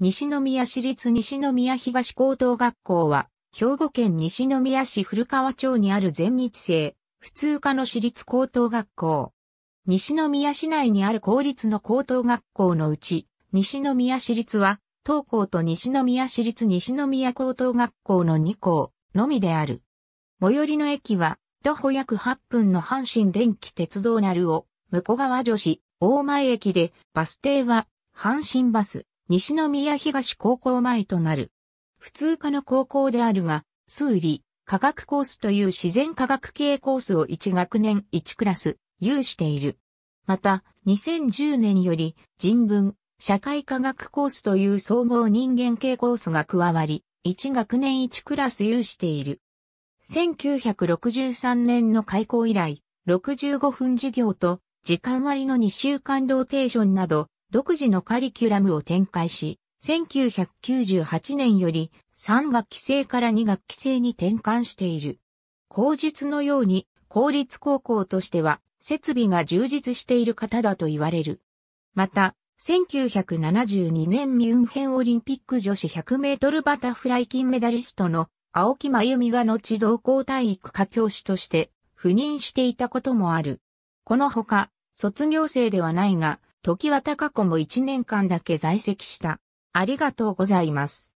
西宮市立西宮東高等学校は、兵庫県西宮市古川町にある全日制、普通科の私立高等学校。西宮市内にある公立の高等学校のうち、西宮市立は、東高と西宮市立西宮高等学校の2校のみである。最寄りの駅は、徒歩約8分の阪神電気鉄道なるを、向川女子、大前駅で、バス停は、阪神バス。西宮東高校前となる。普通科の高校であるが、数理、科学コースという自然科学系コースを1学年1クラス、有している。また、2010年より人文、社会科学コースという総合人間系コースが加わり、1学年1クラス有している。1963年の開校以来、65分授業と時間割の2週間ローテーションなど、独自のカリキュラムを展開し、1998年より3学期制から2学期制に転換している。口述のように公立高校としては設備が充実している方だと言われる。また、1972年ミュンヘンオリンピック女子100メートルバタフライ金メダリストの青木真由美が後同校体育科教師として赴任していたこともある。このほか、卒業生ではないが、時は高子も1年間だけ在籍した。ありがとうございます。